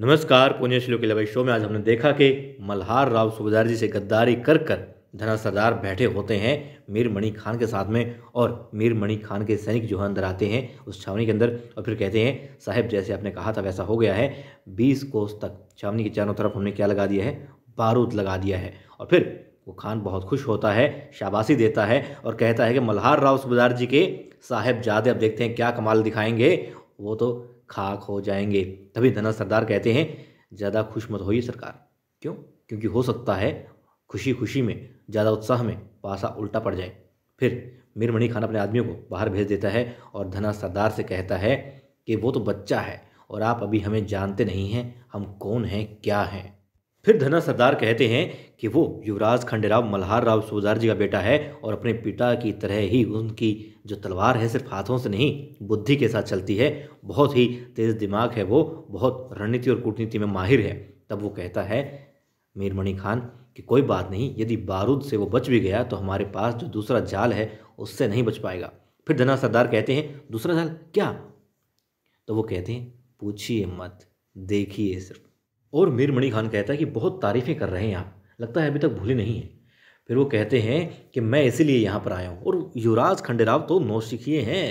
नमस्कार पुण्य श्लोक लवाई शो में आज हमने देखा कि मल्हार राव सुबेदार जी से गद्दारी कर कर धना सरदार बैठे होते हैं मीर मणि खान के साथ में और मीर मणि खान के सैनिक जो है अंदर आते हैं उस छावनी के अंदर और फिर कहते हैं साहब जैसे आपने कहा था वैसा हो गया है बीस कोस तक छावनी के चारों तरफ हमने क्या लगा दिया है बारूद लगा दिया है और फिर वो खान बहुत खुश होता है शाबाशी देता है और कहता है कि मल्हार राव सुबेदार जी के साहेब जादे अब देखते हैं क्या कमाल दिखाएंगे वो तो खाक हो जाएंगे तभी धना सरदार कहते हैं ज़्यादा खुश मत होइए सरकार क्यों क्योंकि हो सकता है खुशी खुशी में ज़्यादा उत्साह में पासा उल्टा पड़ जाए फिर मीरमणि खान अपने आदमियों को बाहर भेज देता है और धना सरदार से कहता है कि वो तो बच्चा है और आप अभी हमें जानते नहीं हैं हम कौन हैं क्या हैं फिर धना सरदार कहते हैं कि वो युवराज खंडेराव मल्हार राव सोजार जी का बेटा है और अपने पिता की तरह ही उनकी जो तलवार है सिर्फ हाथों से नहीं बुद्धि के साथ चलती है बहुत ही तेज़ दिमाग है वो बहुत रणनीति और कूटनीति में माहिर है तब वो कहता है मीरमणि खान कि कोई बात नहीं यदि बारूद से वो बच भी गया तो हमारे पास जो दूसरा जाल है उससे नहीं बच पाएगा फिर धना सरदार कहते हैं दूसरा जाल क्या तो वो कहते हैं पूछिए मत देखिए सिर्फ और मीर मणि खान कहता है कि बहुत तारीफ़ें कर रहे हैं आप लगता है अभी तक भूले नहीं हैं फिर वो कहते हैं कि मैं इसीलिए यहाँ पर आया हूँ और युवराज खंडेराव तो नौसिखिए हैं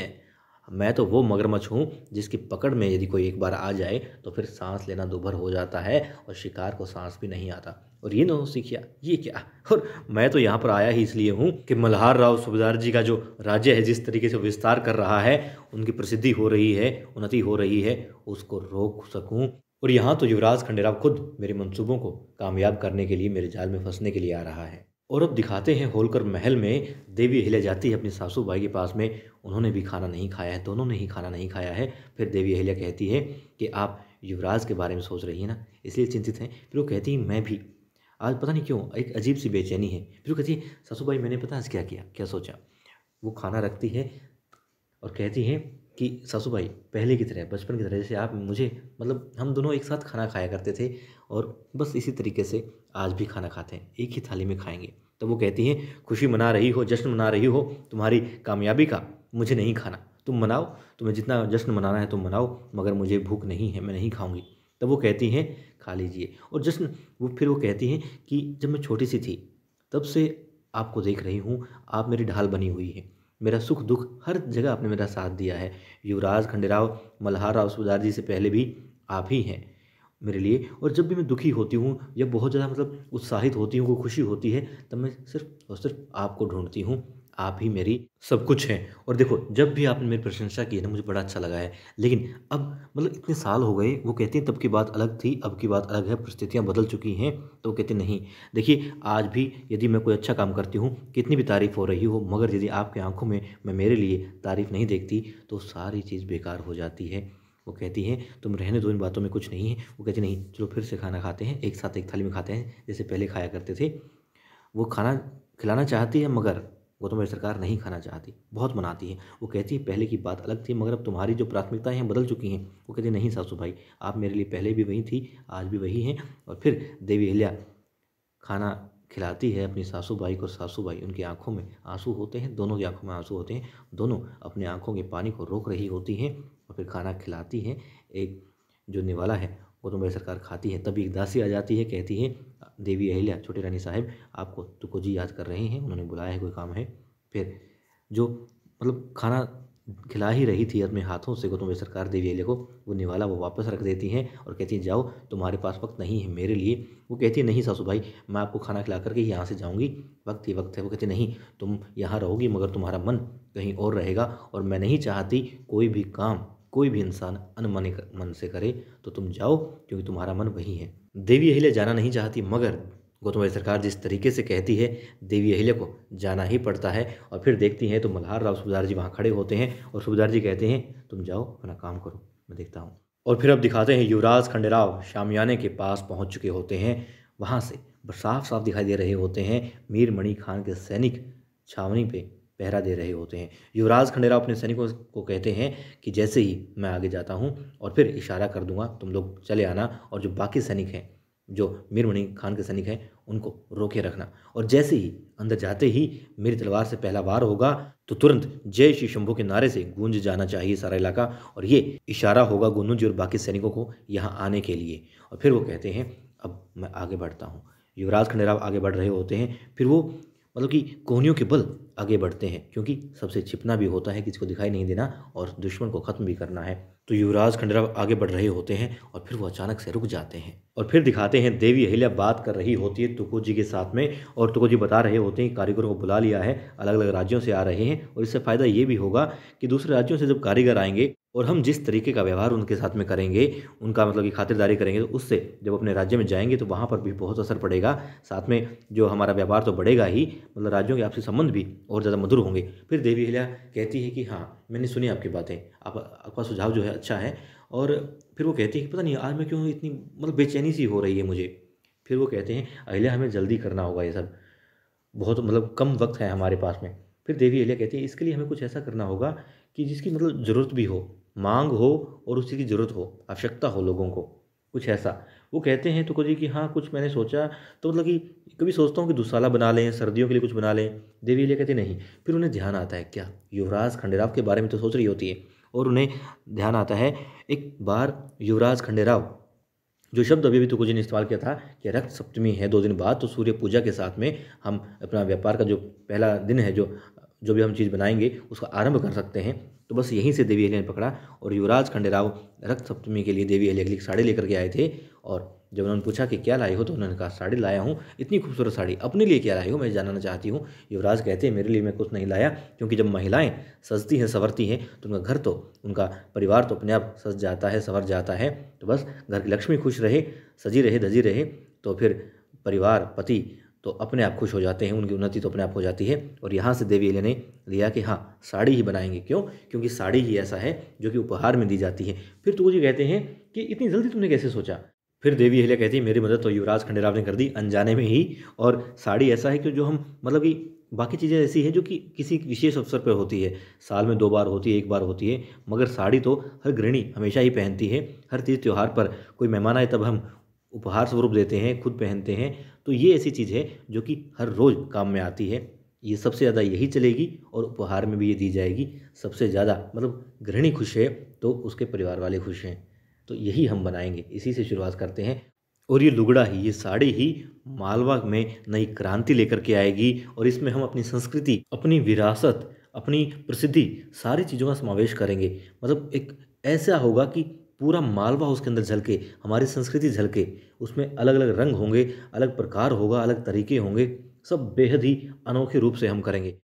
मैं तो वो मगरमच्छ हूँ जिसकी पकड़ में यदि कोई एक बार आ जाए तो फिर सांस लेना दुभर हो जाता है और शिकार को सांस भी नहीं आता और ये नौसिखिया ये क्या और मैं तो यहाँ पर आया ही इसलिए हूँ कि मल्हार राव सुबेदार जी का जो राज्य है जिस तरीके से विस्तार कर रहा है उनकी प्रसिद्धि हो रही है उन्नति हो रही है उसको रोक सकूँ और यहाँ तो युवराज खंडेराव खुद मेरे मंसूबों को कामयाब करने के लिए मेरे जाल में फंसने के लिए आ रहा है और अब दिखाते हैं होलकर महल में देवी हिले जाती है अपनी सासू भाई के पास में उन्होंने भी खाना नहीं खाया है दोनों ने ही खाना नहीं खाया है फिर देवी अहिल्या कहती है कि आप युवराज के बारे में सोच रही हैं ना इसलिए चिंतित हैं फिर वो कहती हैं मैं भी आज पता नहीं क्यों एक अजीब सी बेचैनी है फिर वो कहती है सासू भाई मैंने पता आज क्या किया क्या सोचा वो खाना रखती है और कहती है कि सासू भाई पहले की तरह बचपन की तरह जैसे आप मुझे मतलब हम दोनों एक साथ खाना खाया करते थे और बस इसी तरीके से आज भी खाना खाते हैं एक ही थाली में खाएंगे तो वो कहती हैं खुशी मना रही हो जश्न मना रही हो तुम्हारी कामयाबी का मुझे नहीं खाना तुम मनाओ तुम्हें जितना जश्न मनाना है तुम मनाओ मगर मुझे भूख नहीं है मैं नहीं खाऊंगी तब तो वो कहती हैं खा लीजिए और जश्न वो फिर वो कहती हैं कि जब मैं छोटी सी थी तब से आपको देख रही हूँ आप मेरी ढाल बनी हुई है मेरा सुख दुख हर जगह आपने मेरा साथ दिया है युवराज खंडेराव मल्हार राव सुदार जी से पहले भी आप ही हैं मेरे लिए और जब भी मैं दुखी होती हूँ या बहुत ज़्यादा मतलब उत्साहित होती हूँ कोई खुशी होती है तब मैं सिर्फ और सिर्फ आपको ढूंढती हूँ आप ही मेरी सब कुछ हैं और देखो जब भी आपने मेरी प्रशंसा की है ना मुझे बड़ा अच्छा लगा है लेकिन अब मतलब इतने साल हो गए वो कहते हैं तब की बात अलग थी अब की बात अलग है परिस्थितियाँ बदल चुकी हैं तो वो कहते नहीं देखिए आज भी यदि मैं कोई अच्छा काम करती हूँ कितनी भी तारीफ़ हो रही हो मगर यदि आपकी आंखों में मैं मेरे लिए तारीफ़ नहीं देखती तो सारी चीज़ बेकार हो जाती है वो कहती हैं तुम रहने दो इन बातों में कुछ नहीं है वो कहती नहीं चलो फिर से खाना खाते हैं एक साथ एक थाली में खाते हैं जैसे पहले खाया करते थे वो खाना खिलाना चाहती है मगर गौतम गंभीर सरकार नहीं खाना चाहती बहुत मनाती है वो कहती है पहले की बात अलग थी मगर अब तुम्हारी जो प्राथमिकताएं हैं बदल चुकी हैं वो कहती है, नहीं सासू भाई आप मेरे लिए पहले भी वही थी आज भी वही हैं और फिर देवी अहल्या खाना खिलाती है अपनी सासू भाई को सासू भाई उनकी आंखों में आंसू होते हैं दोनों की आंखों में आंसू होते हैं दोनों अपने आंखों के पानी को रोक रही होती हैं और फिर खाना खिलाती हैं एक जो निवाला है वो तो मेरी सरकार खाती है तभी एक दासी आ जाती है कहती है देवी अहिल्या छोटे रानी साहब आपको तुको जी याद कर रहे हैं उन्होंने बुलाया है कोई काम है फिर जो मतलब खाना खिला ही रही थी अपने हाथों से गौतम सरकार देवी अहिल्या को वो निवाला वो वापस रख देती हैं और कहती हैं जाओ तुम्हारे पास वक्त नहीं है मेरे लिए वो कहती है नहीं सासू भाई मैं आपको खाना खिला करके यहाँ से जाऊँगी वक्त ही वक्त है वो कहती नहीं तुम यहाँ रहोगी मगर तुम्हारा मन कहीं और रहेगा और मैं नहीं चाहती कोई भी काम कोई भी इंसान अनमने मन से करे तो तुम जाओ क्योंकि तुम्हारा मन वही है देवी अहिल्या जाना नहीं चाहती मगर गौतम सरकार जिस तरीके से कहती है देवी अहिल्या को जाना ही पड़ता है और फिर देखती हैं तो मल्हार राव सुबेदार जी वहाँ खड़े होते हैं और सुबेदार जी कहते हैं तुम जाओ अपना काम करो मैं देखता हूँ और फिर अब दिखाते हैं युवराज खंडेराव शामियाने के पास पहुँच चुके होते हैं वहाँ से साफ साफ दिखाई दे रहे होते हैं मीर मणि खान के सैनिक छावनी पे पहरा दे रहे होते हैं युवराज खंडेरा अपने सैनिकों को कहते हैं कि जैसे ही मैं आगे जाता हूँ और फिर इशारा कर दूंगा तुम लोग चले आना और जो बाकी सैनिक हैं जो मीर खान के सैनिक हैं उनको रोके रखना और जैसे ही अंदर जाते ही मेरी तलवार से पहला वार होगा तो तुरंत जय श्री शंभू के नारे से गूंज जाना चाहिए सारा इलाका और ये इशारा होगा गुन्नू जी और बाकी सैनिकों को यहाँ आने के लिए और फिर वो कहते हैं अब मैं आगे बढ़ता हूँ युवराज खंडेराव आगे बढ़ रहे होते हैं फिर वो मतलब कि कोहनियों के बल आगे बढ़ते हैं क्योंकि सबसे छिपना भी होता है किसी को दिखाई नहीं देना और दुश्मन को ख़त्म भी करना है तो युवराज खंडरा आगे बढ़ रहे होते हैं और फिर वो अचानक से रुक जाते हैं और फिर दिखाते हैं देवी अहिल्या बात कर रही होती है तुको जी के साथ में और तुको जी बता रहे होते हैं कारीगरों को बुला लिया है अलग अलग राज्यों से आ रहे हैं और इससे फ़ायदा ये भी होगा कि दूसरे राज्यों से जब कारीगर आएंगे और हम जिस तरीके का व्यवहार उनके साथ में करेंगे उनका मतलब कि खातिरदारी करेंगे तो उससे जब अपने राज्य में जाएंगे तो वहाँ पर भी बहुत असर पड़ेगा साथ में जो हमारा व्यापार तो बढ़ेगा ही मतलब राज्यों के आपसी संबंध भी और ज़्यादा मधुर होंगे फिर देवी हिला कहती है कि हाँ मैंने सुनी आपकी बातें आप, आपका सुझाव जो है अच्छा है और फिर वो कहती है कि पता नहीं आज मैं क्यों इतनी मतलब बेचैनी सी हो रही है मुझे फिर वो कहते हैं अहिल्या हमें जल्दी करना होगा ये सब बहुत मतलब कम वक्त है हमारे पास में फिर देवी अहिल्या कहती है इसके लिए हमें कुछ ऐसा करना होगा कि जिसकी मतलब ज़रूरत भी हो मांग हो और उसी की ज़रूरत हो आवश्यकता हो लोगों को कुछ ऐसा वो कहते हैं तो जी कि हाँ कुछ मैंने सोचा तो मतलब कि कभी सोचता हूँ कि दुसाला बना लें सर्दियों के लिए कुछ बना लें देवी लिए कहते नहीं फिर उन्हें ध्यान आता है क्या युवराज खंडेराव के बारे में तो सोच रही होती है और उन्हें ध्यान आता है एक बार युवराज खंडेराव जो शब्द अभी भी तुकू जी ने इस्तेमाल किया था कि रक्त सप्तमी है दो दिन बाद तो सूर्य पूजा के साथ में हम अपना व्यापार का जो पहला दिन है जो जो भी हम चीज़ बनाएंगे उसका आरंभ कर सकते हैं तो बस यहीं से देवी अहिल्या ने पकड़ा और युवराज खंडेराव रक्त सप्तमी के लिए देवी अहिल्या के लिए साड़ी लेकर के आए थे और जब उन्होंने पूछा कि क्या लाए हो तो उन्होंने कहा साड़ी लाया हूँ इतनी खूबसूरत साड़ी अपने लिए क्या लाई हो मैं जानना चाहती हूँ युवराज कहते हैं मेरे लिए मैं कुछ नहीं लाया क्योंकि जब महिलाएं सजती हैं संवरती हैं तो उनका घर तो उनका परिवार तो अपने आप सज जाता है संवर जाता है तो बस घर की लक्ष्मी खुश रहे सजी रहे धजी रहे तो फिर परिवार पति तो अपने आप खुश हो जाते हैं उनकी उन्नति तो अपने आप हो जाती है और यहाँ से देवी एलिया ने लिया कि हाँ साड़ी ही बनाएंगे क्यों क्योंकि साड़ी ही ऐसा है जो कि उपहार में दी जाती है फिर तो वो जी कहते हैं कि इतनी जल्दी तुमने कैसे सोचा फिर देवी अहिल्या कहती है मेरी मदद तो युवराज खंडेराव ने कर दी अनजाने में ही और साड़ी ऐसा है कि जो हम मतलब कि बाकी चीज़ें ऐसी हैं जो कि किसी विशेष अवसर पर होती है साल में दो बार होती है एक बार होती है मगर साड़ी तो हर गृहिणी हमेशा ही पहनती है हर तीज त्यौहार पर कोई मेहमान आए तब हम उपहार स्वरूप देते हैं खुद पहनते हैं तो ये ऐसी चीज़ है जो कि हर रोज़ काम में आती है ये सबसे ज़्यादा यही चलेगी और उपहार में भी ये दी जाएगी सबसे ज़्यादा मतलब गृहिणी खुश है तो उसके परिवार वाले खुश हैं तो यही हम बनाएंगे इसी से शुरुआत करते हैं और ये लुगड़ा ही ये साड़ी ही मालवा में नई क्रांति लेकर के आएगी और इसमें हम अपनी संस्कृति अपनी विरासत अपनी प्रसिद्धि सारी चीज़ों का समावेश करेंगे मतलब एक ऐसा होगा कि पूरा मालवा उसके अंदर झलके हमारी संस्कृति झलके उसमें अलग अलग रंग होंगे अलग प्रकार होगा अलग तरीके होंगे सब बेहद ही अनोखे रूप से हम करेंगे